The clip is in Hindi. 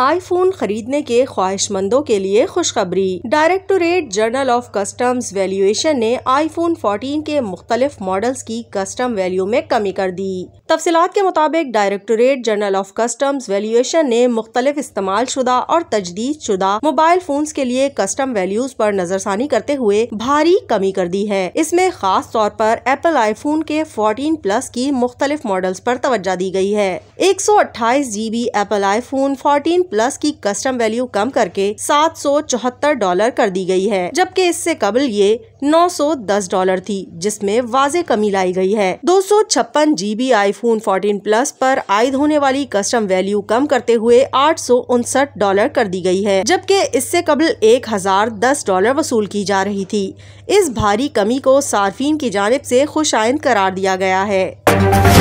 आईफोन खरीदने के ख्वाहिशमंदों के लिए खुशखबरी directorate general of customs valuation ने आईफोन 14 के मुख्तलिफ मॉडल्स की कस्टम वैल्यू में कमी कर दी तफसीत के मुताबिक directorate general of customs valuation ने मुख्तलिफ इस्तेमाल शुदा और तजदीद शुदा मोबाइल फोन के लिए कस्टम वैल्यूज पर नजरसानी करते हुए भारी कमी कर दी है इसमें खास तौर पर एप्पल आईफोन के फोर्टीन प्लस की मुख्तलिफ मॉडल्स पर तवज्जा दी गई है एक सौ अट्ठाईस G B Apple iPhone fourteen plus की कस्टम वैल्यू कम करके सात डॉलर कर दी गई है जबकि इससे कबल ये 910 डॉलर थी जिसमें वाजे कमी लाई गई है दो सौ छप्पन G B iPhone fourteen plus पर आयद होने वाली कस्टम वैल्यू कम करते हुए आठ डॉलर कर दी गई है जबकि इससे कबल एक हजार दस डॉलर वसूल की जा रही थी इस भारी कमी को सार्फिन की जानब ऐसी खुश करार दिया गया है